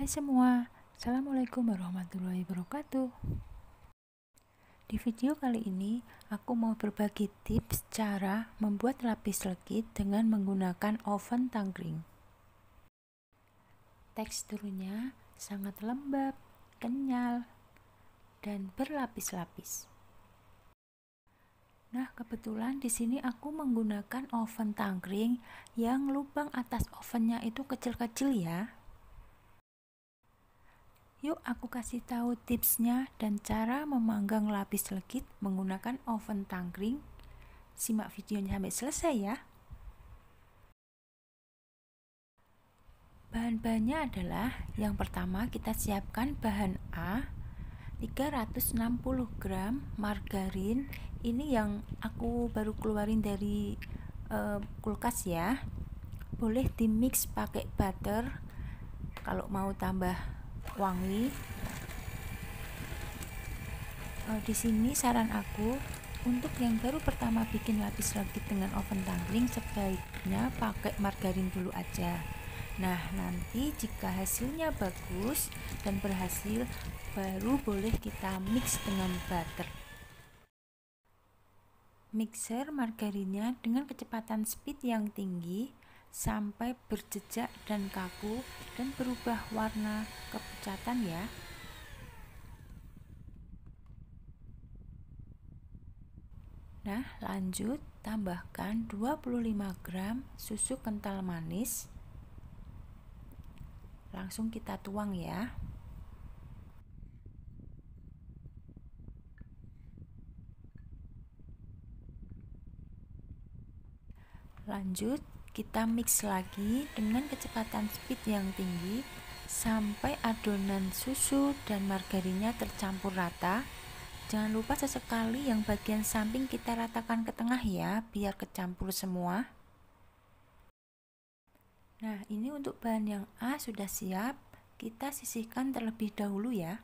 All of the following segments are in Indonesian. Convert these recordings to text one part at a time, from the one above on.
Hai semua, Assalamualaikum warahmatullahi wabarakatuh Di video kali ini, aku mau berbagi tips cara membuat lapis legit dengan menggunakan oven tangkring Teksturnya sangat lembab, kenyal, dan berlapis-lapis Nah, kebetulan di sini aku menggunakan oven tangkring yang lubang atas ovennya itu kecil-kecil ya. Yuk aku kasih tahu tipsnya dan cara memanggang lapis legit menggunakan oven tangkring. Simak videonya sampai selesai ya. Bahan-bahannya adalah yang pertama kita siapkan bahan A 360 gram margarin. Ini yang aku baru keluarin dari uh, kulkas ya. Boleh di mix pakai butter kalau mau tambah wangi e, di sini saran aku untuk yang baru pertama bikin lapis legit dengan oven tumbling sebaiknya pakai margarin dulu aja Nah, nanti jika hasilnya bagus dan berhasil, baru boleh kita mix dengan butter. Mixer margarinnya dengan kecepatan speed yang tinggi sampai berjejak dan kaku dan berubah warna kepucatan ya. Nah, lanjut tambahkan 25 gram susu kental manis. Langsung kita tuang ya. Lanjut kita mix lagi dengan kecepatan speed yang tinggi sampai adonan susu dan margarinnya tercampur rata. Jangan lupa sesekali yang bagian samping kita ratakan ke tengah ya, biar kecampur semua. Nah, ini untuk bahan yang A sudah siap, kita sisihkan terlebih dahulu ya.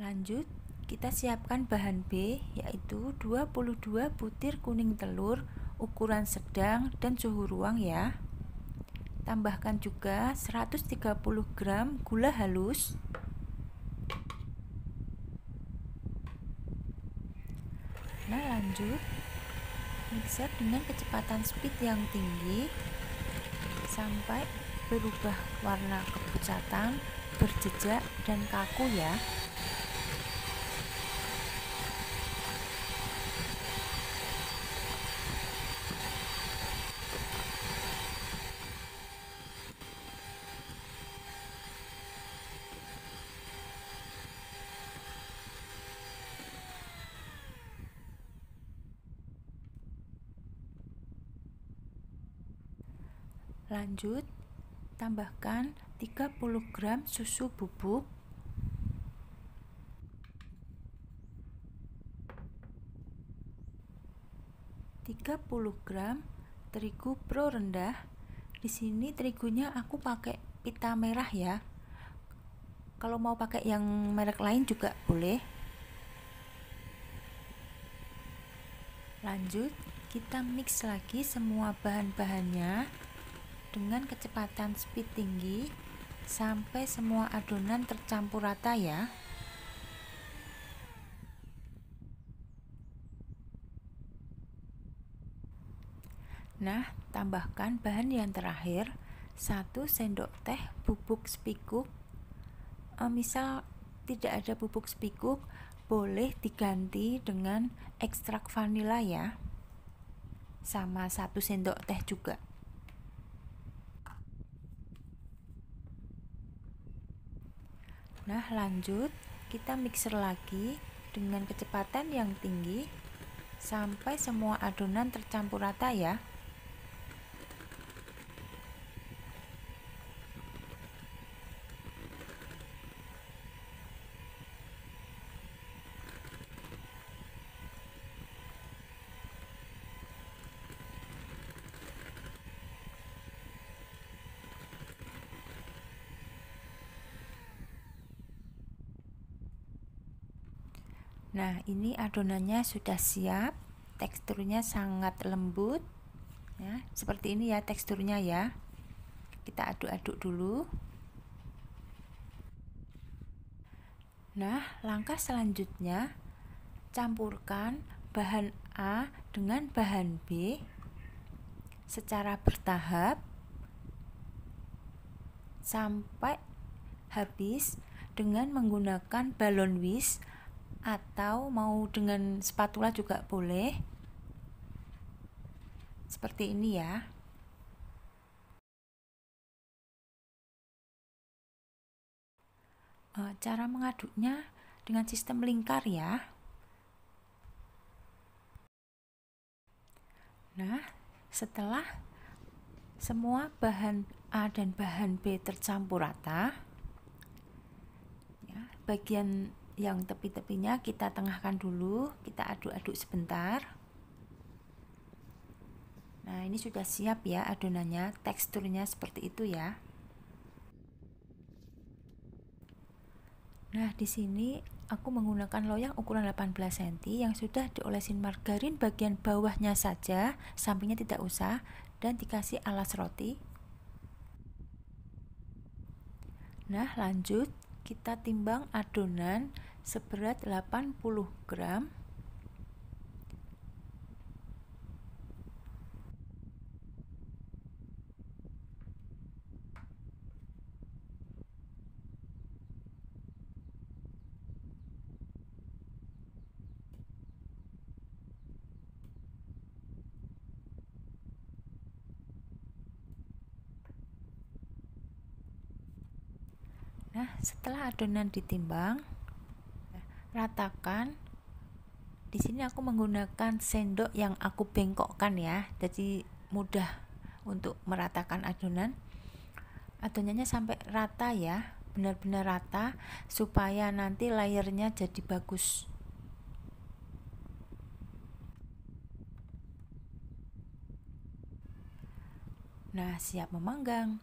Lanjut, kita siapkan bahan B yaitu 22 butir kuning telur ukuran sedang dan suhu ruang ya. Tambahkan juga 130 gram gula halus. Nah, lanjut mixer dengan kecepatan speed yang tinggi sampai berubah warna kepucatan, berjejak dan kaku ya. Lanjut, tambahkan 30 gram susu bubuk Tiga puluh gram terigu pro rendah. Di sini terigunya aku pakai pita merah ya. Kalau mau pakai yang merek lain juga boleh. Lanjut, kita mix lagi semua bahan-bahannya dengan kecepatan speed tinggi sampai semua adonan tercampur rata ya Nah, tambahkan bahan yang terakhir 1 sendok teh bubuk spikuk e, misal tidak ada bubuk spikuk boleh diganti dengan ekstrak vanila ya sama 1 sendok teh juga lanjut kita mixer lagi dengan kecepatan yang tinggi sampai semua adonan tercampur rata ya Nah, ini adonannya sudah siap. Teksturnya sangat lembut. Ya, seperti ini ya teksturnya ya. Kita aduk-aduk dulu. Nah, langkah selanjutnya campurkan bahan A dengan bahan B secara bertahap sampai habis dengan menggunakan balon whisk atau mau dengan spatula juga boleh seperti ini ya eh, cara mengaduknya dengan sistem lingkar ya nah setelah semua bahan A dan bahan B tercampur rata ya, bagian yang tepi-tepinya kita tengahkan dulu kita aduk-aduk sebentar nah ini sudah siap ya adonannya teksturnya seperti itu ya nah di sini aku menggunakan loyang ukuran 18 cm yang sudah diolesin margarin bagian bawahnya saja sampingnya tidak usah dan dikasih alas roti nah lanjut kita timbang adonan seberat 80 gram Nah, setelah adonan ditimbang, ratakan di sini aku menggunakan sendok yang aku bengkokkan ya jadi mudah untuk meratakan adonan adonannya sampai rata ya benar-benar rata supaya nanti layernya jadi bagus nah siap memanggang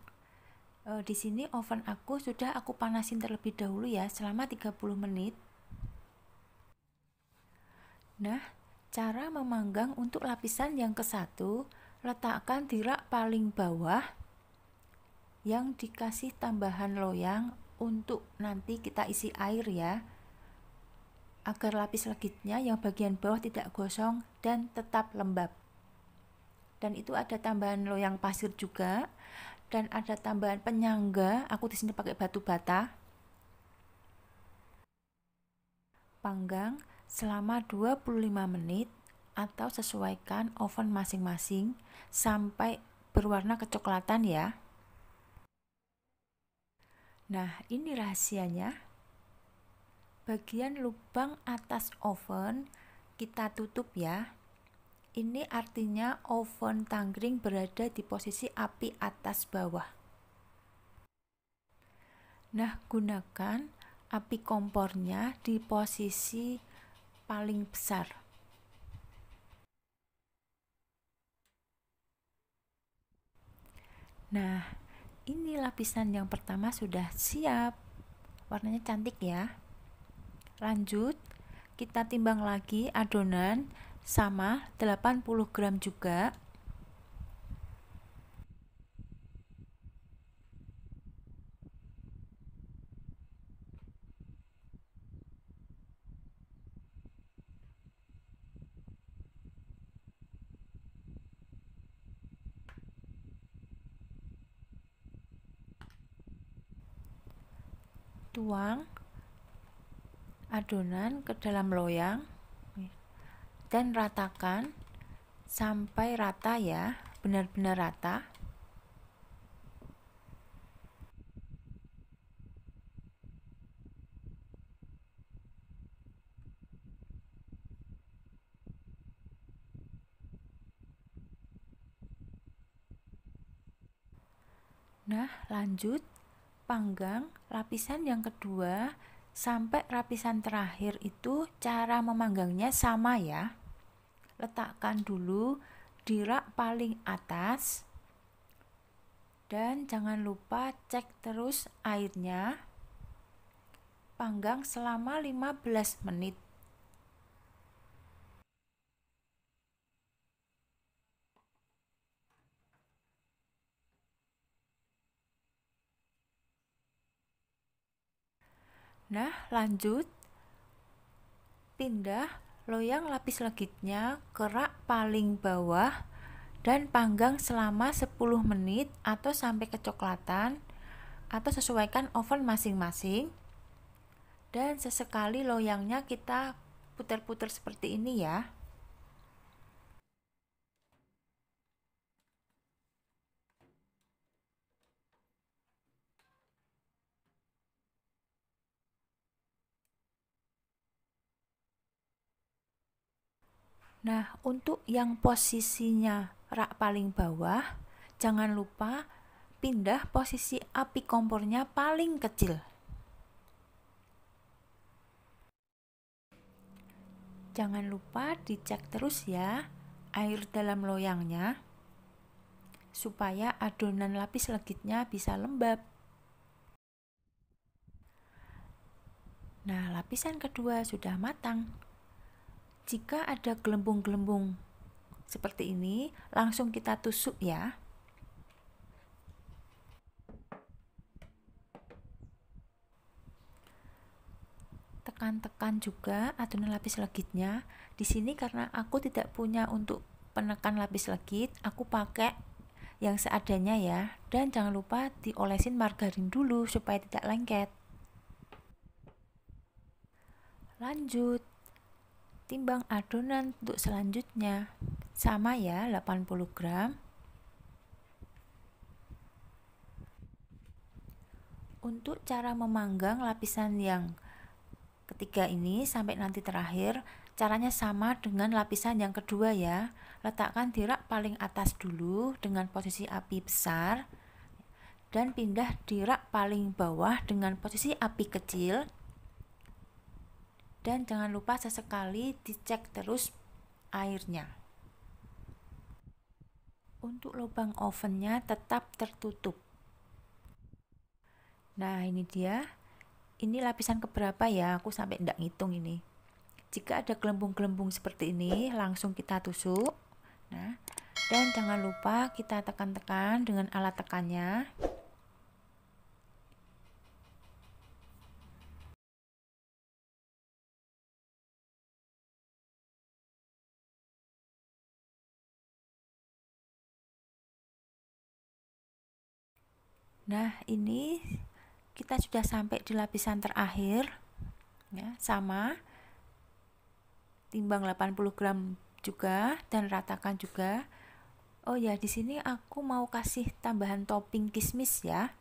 e, di sini oven aku sudah aku panasin terlebih dahulu ya selama 30 menit Nah, cara memanggang untuk lapisan yang ke satu, letakkan di rak paling bawah yang dikasih tambahan loyang untuk nanti kita isi air ya agar lapis legitnya yang bagian bawah tidak gosong dan tetap lembab dan itu ada tambahan loyang pasir juga dan ada tambahan penyangga aku di sini pakai batu bata panggang selama 25 menit atau sesuaikan oven masing-masing sampai berwarna kecoklatan ya. Nah, ini rahasianya. Bagian lubang atas oven kita tutup ya. Ini artinya oven tangkring berada di posisi api atas bawah. Nah, gunakan api kompornya di posisi paling besar. Nah, ini lapisan yang pertama sudah siap. Warnanya cantik ya. Lanjut, kita timbang lagi adonan sama 80 gram juga tuang adonan ke dalam loyang dan ratakan sampai rata ya, benar-benar rata. Nah, lanjut panggang lapisan yang kedua sampai lapisan terakhir itu cara memanggangnya sama ya letakkan dulu di rak paling atas dan jangan lupa cek terus airnya panggang selama 15 menit Nah, lanjut. Pindah loyang lapis legitnya ke rak paling bawah dan panggang selama 10 menit atau sampai kecoklatan atau sesuaikan oven masing-masing. Dan sesekali loyangnya kita putar-putar seperti ini ya. Nah, untuk yang posisinya rak paling bawah, jangan lupa pindah posisi api kompornya paling kecil. Jangan lupa dicek terus ya air dalam loyangnya supaya adonan lapis legitnya bisa lembab. Nah, lapisan kedua sudah matang jika ada gelembung-gelembung seperti ini, langsung kita tusuk ya. Tekan-tekan juga adonan lapis legitnya. Di sini karena aku tidak punya untuk penekan lapis legit, aku pakai yang seadanya ya. Dan jangan lupa diolesin margarin dulu supaya tidak lengket. Lanjut timbang adonan untuk selanjutnya sama ya 80 gram untuk cara memanggang lapisan yang ketiga ini sampai nanti terakhir caranya sama dengan lapisan yang kedua ya letakkan di rak paling atas dulu dengan posisi api besar dan pindah di rak paling bawah dengan posisi api kecil dan jangan lupa sesekali dicek terus airnya. Untuk lubang ovennya tetap tertutup. Nah, ini dia. Ini lapisan keberapa ya? Aku sampai tidak ngitung ini. Jika ada gelembung-gelembung seperti ini, langsung kita tusuk. Nah, dan jangan lupa kita tekan-tekan dengan alat tekannya. Nah, ini kita sudah sampai di lapisan terakhir ya, sama timbang 80 gram juga dan ratakan juga. Oh ya, di sini aku mau kasih tambahan topping kismis ya.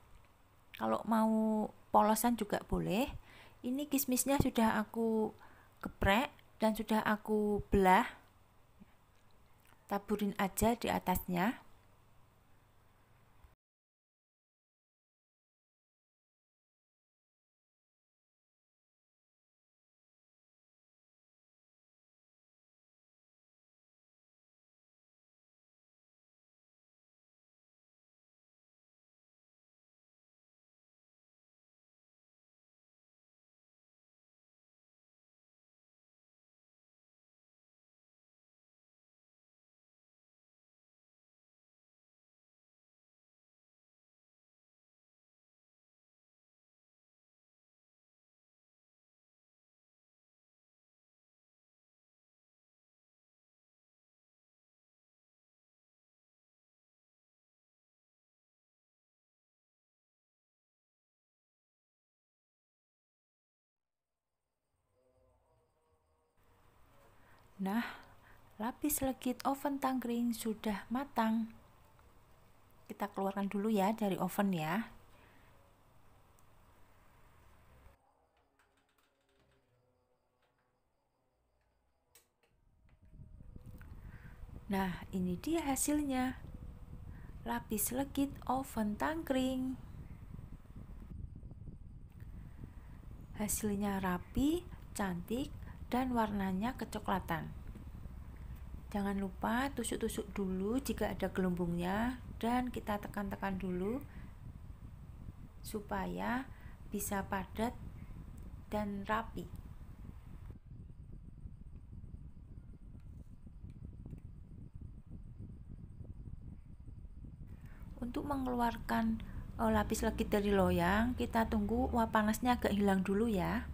Kalau mau polosan juga boleh. Ini kismisnya sudah aku geprek dan sudah aku belah taburin aja di atasnya Nah, lapis legit oven tangkring sudah matang. Kita keluarkan dulu ya dari oven ya. Nah, ini dia hasilnya. Lapis legit oven tangkring. Hasilnya rapi, cantik, dan warnanya kecoklatan. Jangan lupa tusuk-tusuk dulu jika ada gelembungnya dan kita tekan-tekan dulu supaya bisa padat dan rapi. Untuk mengeluarkan eh, lapis legit dari loyang, kita tunggu uap panasnya agak hilang dulu ya.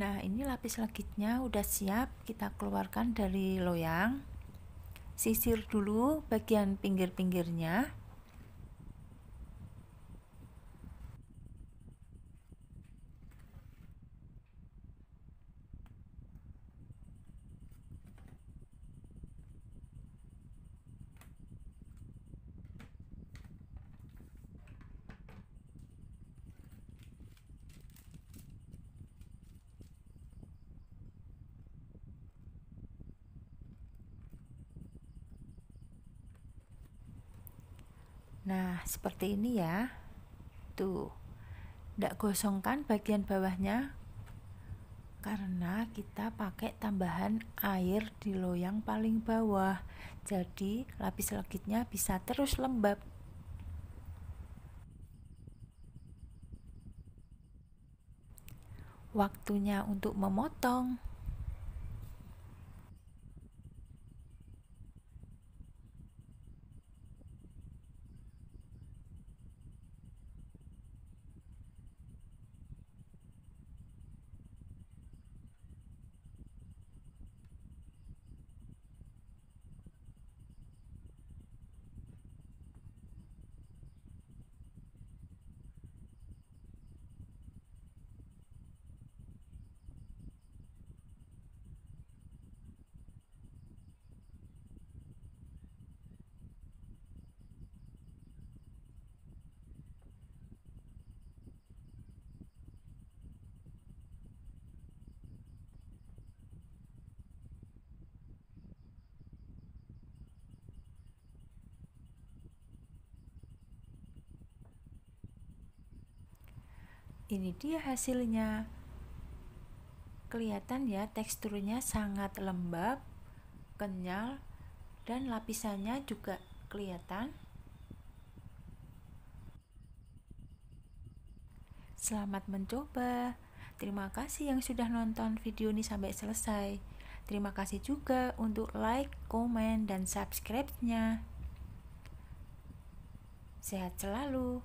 Nah, ini lapis legitnya udah siap kita keluarkan dari loyang. Sisir dulu bagian pinggir-pinggirnya. Nah, seperti ini ya. Tuh. Tidak gosongkan bagian bawahnya karena kita pakai tambahan air di loyang paling bawah. Jadi, lapis legitnya bisa terus lembab. Waktunya untuk memotong. ini dia hasilnya kelihatan ya teksturnya sangat lembab kenyal dan lapisannya juga kelihatan Selamat mencoba. Terima kasih yang sudah nonton video ini sampai selesai. Terima kasih juga untuk like, komen, dan subscribe-nya. Sehat selalu.